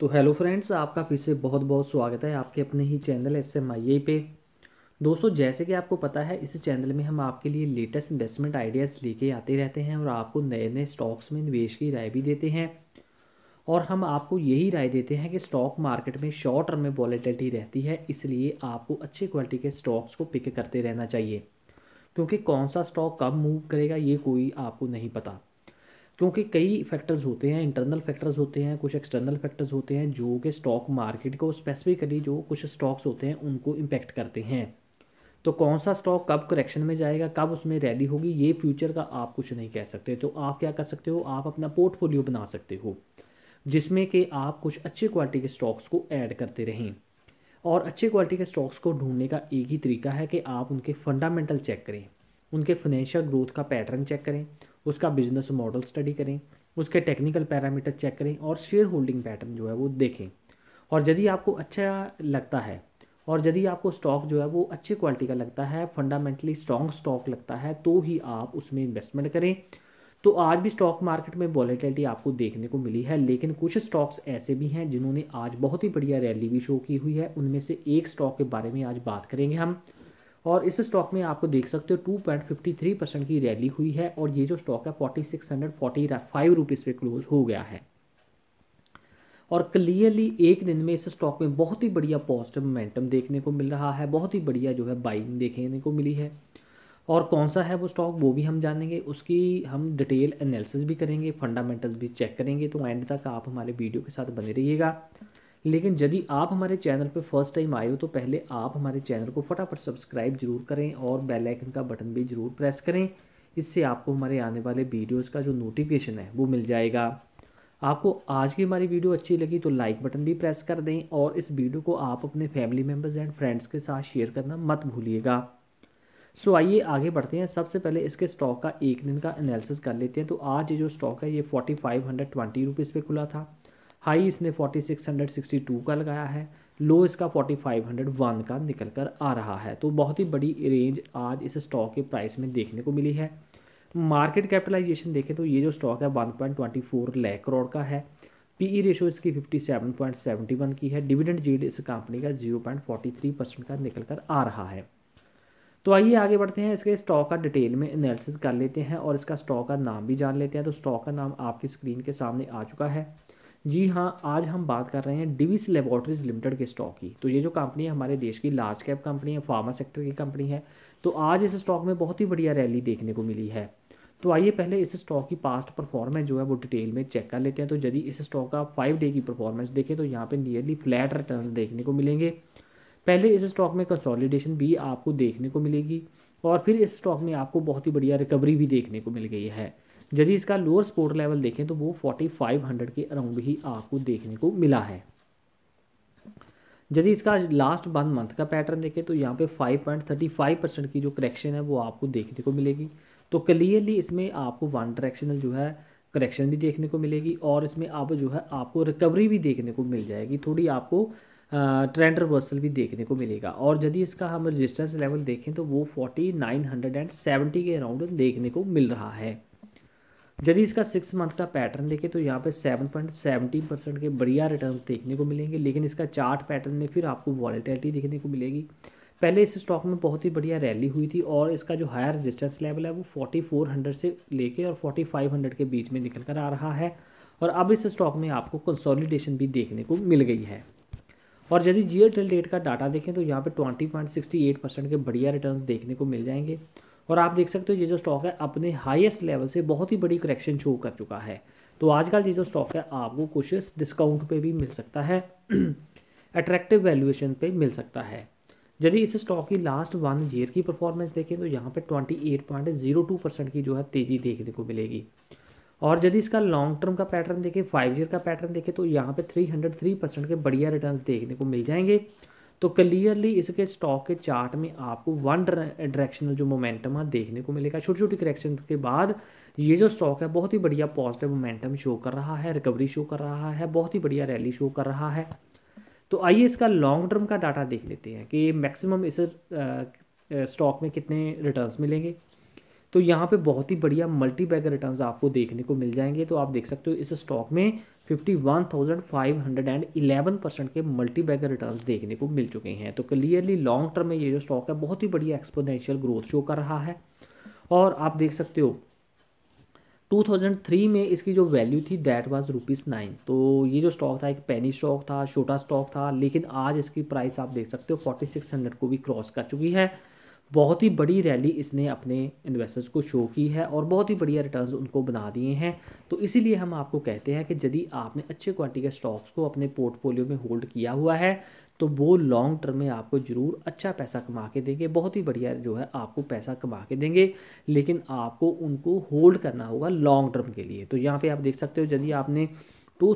तो hello friends आपका फिर से बहुत बहुत स्वागत है आपके अपने ही channel S M I A पे दोस्तों जैसे कि आपको पता है इस चैनल में हम आपके लिए लेटेस्ट इन्वेस्टमेंट आइडियाज़ लेके आते रहते हैं और आपको नए नए स्टॉक्स में निवेश की राय भी देते हैं और हम आपको यही राय देते हैं कि स्टॉक मार्केट में शॉर्ट टर्म में वॉलीटिलिटी रहती है इसलिए आपको अच्छे क्वालिटी के स्टॉक्स को पिक करते रहना चाहिए क्योंकि कौन सा स्टॉक कब मूव करेगा ये कोई आपको नहीं पता क्योंकि कई फैक्टर्स होते हैं इंटरनल फैक्टर्स होते हैं कुछ एक्सटर्नल फैक्टर्स होते हैं जो कि स्टॉक मार्केट को स्पेसिफिकली जो कुछ स्टॉक्स होते हैं उनको इम्पेक्ट करते हैं तो कौन सा स्टॉक कब करेक्शन में जाएगा कब उसमें रैली होगी ये फ्यूचर का आप कुछ नहीं कह सकते तो आप क्या कर सकते हो आप अपना पोर्टफोलियो बना सकते हो जिसमें कि आप कुछ अच्छी क्वालिटी के स्टॉक्स को ऐड करते रहें और अच्छे क्वालिटी के स्टॉक्स को ढूंढने का एक ही तरीका है कि आप उनके फंडामेंटल चेक करें उनके फाइनेंशियल ग्रोथ का पैटर्न चेक करें उसका बिजनेस मॉडल स्टडी करें उसके टेक्निकल पैरामीटर चेक करें और शेयर होल्डिंग पैटर्न जो है वो देखें और यदि आपको अच्छा लगता है और यदि आपको स्टॉक जो है वो अच्छी क्वालिटी का लगता है फंडामेंटली स्ट्रॉन्ग स्टॉक लगता है तो ही आप उसमें इन्वेस्टमेंट करें तो आज भी स्टॉक मार्केट में वॉलेटिलिटी आपको देखने को मिली है लेकिन कुछ स्टॉक्स ऐसे भी हैं जिन्होंने आज बहुत ही बढ़िया रैली भी शो की हुई है उनमें से एक स्टॉक के बारे में आज बात करेंगे हम और इस स्टॉक में आपको देख सकते हो 2.53 परसेंट की रैली हुई है और ये जो स्टॉक है forty six hundred forty five rupees पे क्लोज हो गया है और क्लियरली एक दिन में इस स्टॉक में बहुत ही बढ़िया पॉजिटिव मोमेंटम देखने को मिल रहा है बहुत ही बढ़िया जो है बाइंग देखने को मिली है और कौन सा है वो स्टॉक वो भी हम जानेंगे उसकी हम डिटेल एनालिसिस भी करेंगे फंडामेंटल्स भी चेक करेंगे तो एंड तक आप हमारे वीडियो के साथ बने रहिएगा लेकिन यदि आप हमारे चैनल पर फर्स्ट टाइम आए हो तो पहले आप हमारे चैनल को फटाफट सब्सक्राइब जरूर करें और बेल आइकन का बटन भी जरूर प्रेस करें इससे आपको हमारे आने वाले वीडियोज़ का जो नोटिफिकेशन है वो मिल जाएगा आपको आज की हमारी वीडियो अच्छी लगी तो लाइक बटन भी प्रेस कर दें और इस वीडियो को आप अपने फैमिली मेम्बर्स एंड फ्रेंड्स के साथ शेयर करना मत भूलिएगा सो आइए आगे बढ़ते हैं सबसे पहले इसके स्टॉक का एक दिन का एनालिसिस कर लेते हैं तो आज ये जो स्टॉक है ये forty five hundred twenty rupees पे खुला था हाई इसने 4662 का लगाया है लो इसका 4501 का निकल कर आ रहा है तो बहुत ही बड़ी रेंज आज इस स्टॉक के प्राइस में देखने को मिली है मार्केट कैपिटलाइजेशन देखें तो ये जो स्टॉक है 1.24 लाख करोड़ का है पीई रेशो e इसकी 57.71 की है डिविडेंड जीड इस कंपनी का 0.43 परसेंट का निकल कर आ रहा है तो आइए आगे बढ़ते हैं इसके स्टॉक का डिटेल में एनालिसिस कर लेते हैं और इसका स्टॉक का नाम भी जान लेते हैं तो स्टॉक का नाम आपकी स्क्रीन के सामने आ चुका है जी हाँ आज हम बात कर रहे हैं डिविस लेबोरेटरीज लिमिटेड के स्टॉक की तो ये जो कंपनी है हमारे देश की लार्ज कैप कंपनी है फार्मा सेक्टर की कंपनी है तो आज इस स्टॉक में बहुत ही बढ़िया रैली देखने को मिली है तो आइए पहले इस स्टॉक की पास्ट परफॉर्मेंस जो है वो डिटेल में चेक कर लेते हैं तो यदि इस स्टॉक का फाइव डे की परफॉर्मेंस देखें तो यहाँ पर नियरली फ्लैट रिटर्न देखने को मिलेंगे पहले इस स्टॉक में कंसोलिडेशन भी आपको देखने को मिलेगी और फिर इस स्टॉक में आपको बहुत ही बढ़िया रिकवरी भी देखने को मिल गई है यदि इसका लोअर सपोर्ट लेवल देखें तो वो 4500 के अराउंड ही आपको देखने को मिला है यदि इसका लास्ट वन मंथ का पैटर्न देखें तो यहाँ पे 5.35 परसेंट की जो करेक्शन है वो आपको देखने को मिलेगी तो क्लियरली इसमें आपको वन डायरेक्शनल जो है करेक्शन भी देखने को मिलेगी और इसमें आप जो है आपको रिकवरी भी देखने को मिल जाएगी थोड़ी आपको ट्रेंड रिवर्सल भी देखने को मिलेगा और यदि इसका हम रजिस्टेंस लेवल देखें तो वो 4970 के अराउंड देखने को मिल रहा है यदि इसका सिक्स मंथ का पैटर्न देखें तो यहाँ पे सेवन पॉइंट सेवेंटीन परसेंट के बढ़िया रिटर्न्स देखने को मिलेंगे लेकिन इसका चार्ट पैटर्न में फिर आपको वॉलीटिलिटी देखने को मिलेगी पहले इस स्टॉक में बहुत ही बढ़िया रैली हुई थी और इसका जो हायर रेजिस्टेंस लेवल है वो हंड्रेड से लेके और हंड्रेड के बीच में निकल कर आ रहा है और अब इस स्टॉक में आपको कंसोलिडेशन भी देखने को मिल गई है और यदि जियो टेल डेट का डाटा देखें तो यहाँ पे 20.68 परसेंट के बढ़िया रिटर्न्स देखने को मिल जाएंगे और आप देख सकते हो ये जो स्टॉक है अपने हाईएस्ट लेवल से बहुत ही बड़ी करेक्शन शो कर चुका है तो आज का ये जो स्टॉक है आपको कुछ डिस्काउंट पे भी मिल सकता है अट्रैक्टिव वैल्यूएशन पे मिल सकता है यदि इस स्टॉक की लास्ट वन ईयर की परफॉर्मेंस देखें तो यहाँ पर ट्वेंटी परसेंट की जो है तेज़ी देखने को मिलेगी और यदि इसका लॉन्ग टर्म का पैटर्न देखें फाइव ईयर का पैटर्न देखें तो यहाँ पर थ्री परसेंट के बढ़िया रिटर्न देखने को मिल जाएंगे तो क्लियरली इसके स्टॉक के चार्ट में आपको वन डायरेक्शनल जो मोमेंटम है देखने को मिलेगा छोटी छोटी करेक्शन के बाद ये जो स्टॉक है बहुत ही बढ़िया पॉजिटिव मोमेंटम शो कर रहा है रिकवरी शो कर रहा है बहुत ही बढ़िया रैली शो कर रहा है तो आइए इसका लॉन्ग टर्म का डाटा देख लेते हैं कि मैक्सिमम इस स्टॉक में कितने रिटर्न्स मिलेंगे तो यहाँ पे बहुत ही बढ़िया मल्टी बैगर रिटर्न आपको देखने को मिल जाएंगे तो आप देख सकते हो इस स्टॉक में 51,511 परसेंट के मल्टी बैगर रिटर्न देखने को मिल चुके हैं तो क्लियरली लॉन्ग टर्म में ये जो स्टॉक है बहुत ही बढ़िया एक्सपोनेंशियल ग्रोथ शो कर रहा है और आप देख सकते हो 2003 में इसकी जो वैल्यू थी दैट वाज रुपीज़ नाइन तो ये जो स्टॉक था एक पैनी स्टॉक था छोटा स्टॉक था लेकिन आज इसकी प्राइस आप देख सकते हो 4600 को भी क्रॉस कर चुकी है बहुत ही बड़ी रैली इसने अपने इन्वेस्टर्स को शो की है और बहुत ही बढ़िया रिटर्न्स उनको बना दिए हैं तो इसीलिए हम आपको कहते हैं कि यदि आपने अच्छे क्वालिटी के स्टॉक्स को अपने पोर्टफोलियो में होल्ड किया हुआ है तो वो लॉन्ग टर्म में आपको ज़रूर अच्छा पैसा कमा के देंगे बहुत ही बढ़िया जो है आपको पैसा कमा के देंगे लेकिन आपको उनको होल्ड करना होगा लॉन्ग टर्म के लिए तो यहाँ पर आप देख सकते हो यदि आपने टू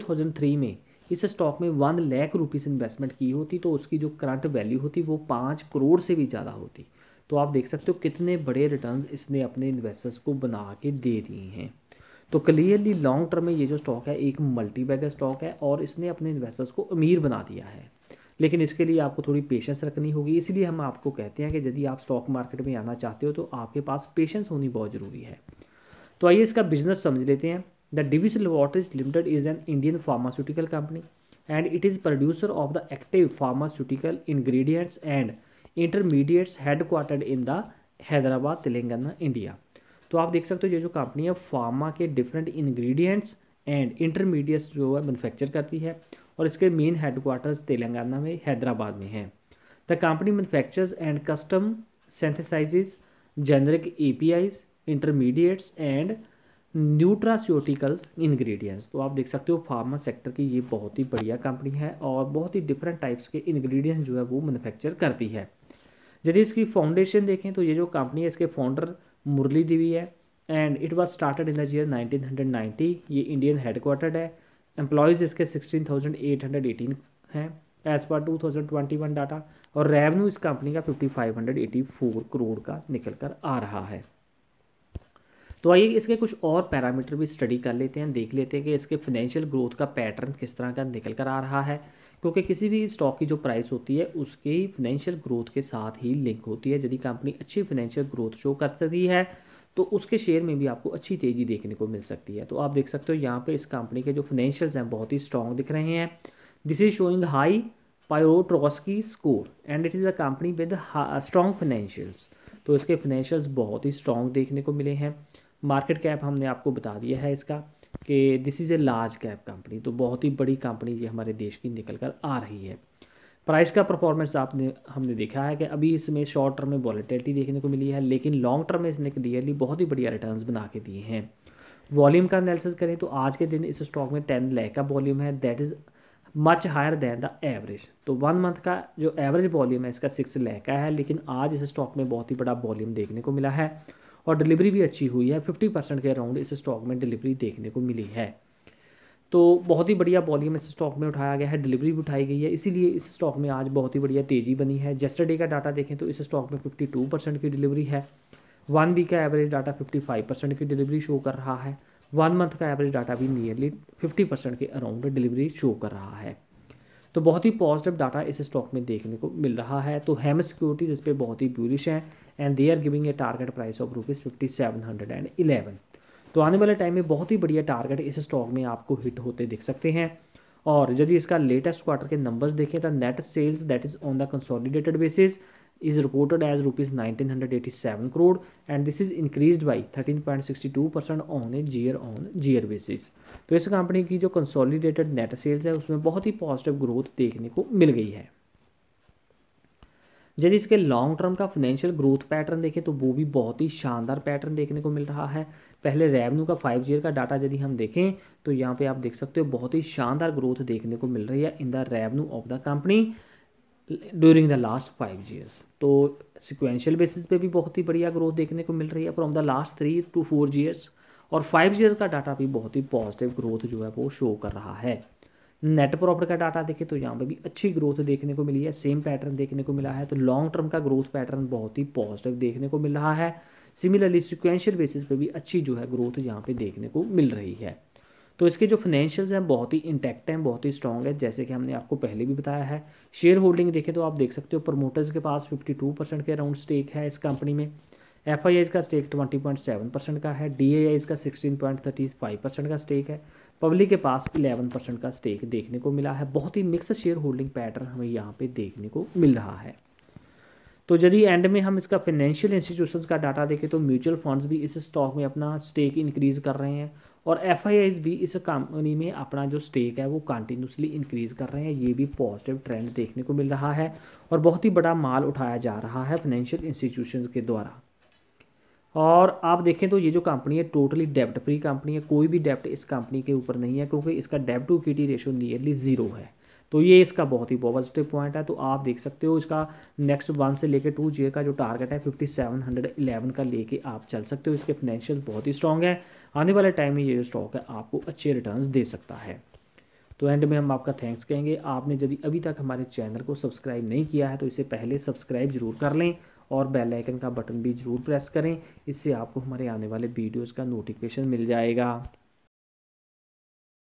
में इस स्टॉक में वन लैख रुपीज इन्वेस्टमेंट की होती तो उसकी जो करंट वैल्यू होती वो पाँच करोड़ से भी ज़्यादा होती तो आप देख सकते हो कितने बड़े रिटर्न इसने अपने इन्वेस्टर्स को बना के दे दिए हैं तो क्लियरली लॉन्ग टर्म में ये जो स्टॉक है एक मल्टी स्टॉक है और इसने अपने इन्वेस्टर्स को अमीर बना दिया है लेकिन इसके लिए आपको थोड़ी पेशेंस रखनी होगी इसलिए हम आपको कहते हैं कि यदि आप स्टॉक मार्केट में आना चाहते हो तो आपके पास पेशेंस होनी बहुत ज़रूरी है तो आइए इसका बिजनेस समझ लेते हैं the Divi's laboratories limited is an Indian pharmaceutical company and it is producer of the active pharmaceutical ingredients and intermediates headquartered in the Hyderabad Telangana India तो आप देख सकते हो ये जो कंपनी है फार्मा के डिफरेंट इंग्रेडिएंट्स एंड इंटरमीडिएट्स जो है मैनुफैक्चर करती है और इसके मेन हेडक्वार्टर्स तेलंगाना में हैदराबाद में हैं the company manufactures and custom A P Is intermediates and nutraceuticals ingredients तो आप देख सकते हो फार्मा सेक्टर की ये बहुत ही बढ़िया कंपनी है और बहुत ही डिफरेंट टाइप्स के इंग्रेडिएंट्स जो है वो मैन्युफैक्चर करती है यदि इसकी फाउंडेशन देखें तो ये जो कंपनी है इसके फाउंडर मुरली देवी है and it was started in the year 1990 ये इंडियन हेडक्वार्टर्ड है एम्प्लॉयज़ इसके 16,818 हैं एज पर 2021 डाटा और रेवेन्यू इस कंपनी का 5584 करोड़ का निकल कर आ रहा है तो आइए इसके कुछ और पैरामीटर भी स्टडी कर लेते हैं देख लेते हैं कि इसके फाइनेंशियल ग्रोथ का पैटर्न किस तरह का निकल कर आ रहा है क्योंकि किसी भी स्टॉक की जो प्राइस होती है उसकी फाइनेंशियल ग्रोथ के साथ ही लिंक होती है यदि कंपनी अच्छी फाइनेंशियल ग्रोथ शो कर सकती है तो उसके शेयर में भी आपको अच्छी तेज़ी देखने को मिल सकती है तो आप देख सकते हो यहाँ पे इस कंपनी के जो फाइनेंशियल्स हैं बहुत ही स्ट्रॉन्ग दिख रहे हैं this is showing high key score and it is a company with strong financials तो इसके फाइनेंशियल्स बहुत ही स्ट्रॉन्ग देखने को मिले हैं मार्केट कैप हमने आपको बता दिया है इसका कि this is a large cap company तो बहुत ही बड़ी कंपनी ये हमारे देश की निकल कर आ रही है प्राइस का परफॉर्मेंस आपने हमने देखा है कि अभी इसमें शॉर्ट टर्म में वॉलीटिलिटी देखने को मिली है लेकिन लॉन्ग टर्म में इसने क्लियरली बहुत ही बढ़िया रिटर्न बना के दिए हैं वॉल्यूम का एनालिसिस करें तो आज के दिन इस स्टॉक में टेन लैख का वॉल्यूम है that is much higher than the average तो वन मंथ का जो एवरेज वॉल्यूम है इसका सिक्स लैख का है लेकिन आज इस स्टॉक में बहुत ही बड़ा वॉल्यूम देखने को मिला है और डिलीवरी भी अच्छी हुई है फिफ्टी परसेंट के अराउंड इस स्टॉक में डिलीवरी देखने को मिली है तो बहुत ही बढ़िया वॉल्यूम इस स्टॉक में उठाया गया है डिलीवरी भी उठाई गई है इसीलिए इस स्टॉक में आज बहुत ही बढ़िया तेज़ी बनी है जेस्टरडे का डाटा देखें तो इस स्टॉक में फिफ्टी टू परसेंट की डिलीवरी है वन वीक का average data fifty five percent की डिलीवरी शो कर रहा है वन मंथ का एवरेज डाटा भी नियरली फिफ्टी परसेंट के अराउंड डिलीवरी शो कर रहा है तो बहुत ही पॉजिटिव डाटा इस स्टॉक में देखने को मिल रहा है तो हैम सिक्योरिटीज इस पर बहुत ही ब्यूरिश है and they are giving a target price of rupees fifty seven hundred and eleven तो आने वाले टाइम में बहुत ही बढ़िया टारगेट इस स्टॉक में आपको हिट होते दिख सकते हैं और यदि इसका लेटेस्ट क्वार्टर के नंबर्स देखें तो net sales that is on the consolidated basis is reported as rupees 1987 crore and this is increased by 13.62% on a year on year basis तो इस कंपनी की जो कंसोलिडेटेड नेट सेल्स है उसमें बहुत ही पॉजिटिव ग्रोथ देखने को मिल गई है यदि इसके लॉन्ग टर्म का फाइनेंशियल ग्रोथ पैटर्न देखें तो वो भी बहुत ही शानदार पैटर्न देखने को मिल रहा है पहले रेवेन्यू का फाइव ईयर का डाटा यदि हम देखें तो यहाँ पे आप देख सकते हो बहुत ही शानदार ग्रोथ देखने को मिल रही है in the revenue of the company during the last five years तो सिक्वेंशियल बेसिस पे भी बहुत ही बढ़िया ग्रोथ देखने को मिल रही है from the last three to four years और फाइव जीयर्स का डाटा भी बहुत ही पॉजिटिव ग्रोथ जो है वो शो कर रहा है नेट प्रॉफिट का डाटा देखें तो यहाँ पे भी अच्छी ग्रोथ देखने को मिली है सेम पैटर्न देखने को मिला है तो लॉन्ग टर्म का ग्रोथ पैटर्न बहुत ही पॉजिटिव देखने को मिल रहा है सिमिलरली सिक्वेंशियल बेसिस पे भी अच्छी जो है ग्रोथ यहाँ पे देखने को मिल रही है तो इसके जो फाइनेंशियल्स हैं बहुत ही इंटैक्ट हैं बहुत ही स्ट्रॉन्ग है जैसे कि हमने आपको पहले भी बताया है शेयर होल्डिंग देखें तो आप देख सकते हो प्रमोटर्स के पास 52 परसेंट के अराउंड स्टेक है इस कंपनी में एफ आई का स्टेक 20.7 परसेंट का है डी आई का 16.35 परसेंट का स्टेक है पब्लिक के पास 11 परसेंट का स्टेक देखने को मिला है बहुत ही मिक्स शेयर होल्डिंग पैटर्न हमें यहाँ पे देखने को मिल रहा है तो यदि एंड में हम इसका फाइनेंशियल इंस्टीट्यूशंस का डाटा देखें तो म्यूचुअल फंड्स भी इस स्टॉक में अपना स्टेक इंक्रीज कर रहे हैं और एफ भी इस कंपनी में अपना जो स्टेक है वो कंटिन्यूसली इंक्रीज कर रहे हैं ये भी पॉजिटिव ट्रेंड देखने को मिल रहा है और बहुत ही बड़ा माल उठाया जा रहा है फाइनेंशियल इंस्टीट्यूशन के द्वारा और आप देखें तो ये जो कंपनी है टोटली डेप्ट फ्री कंपनी है कोई भी डेप्ट इस कंपनी के ऊपर नहीं है क्योंकि इसका डेप्ट टू की रेशो नियरली ज़ीरो है तो ये इसका बहुत ही पॉजिटिव पॉइंट है तो आप देख सकते हो इसका नेक्स्ट वन से लेकर टू जी का जो टारगेट है फिफ्टी सेवन हंड्रेड इलेवन का लेके आप चल सकते हो इसके फाइनेंशियल बहुत ही स्ट्रॉन्ग है आने वाले टाइम में ये जो स्टॉक है आपको अच्छे रिटर्न दे सकता है तो एंड में हम आपका थैंक्स कहेंगे आपने यदि अभी तक हमारे चैनल को सब्सक्राइब नहीं किया है तो इसे पहले सब्सक्राइब जरूर कर लें और बेल आइकन का बटन भी ज़रूर प्रेस करें इससे आपको हमारे आने वाले वीडियोस का नोटिफिकेशन मिल जाएगा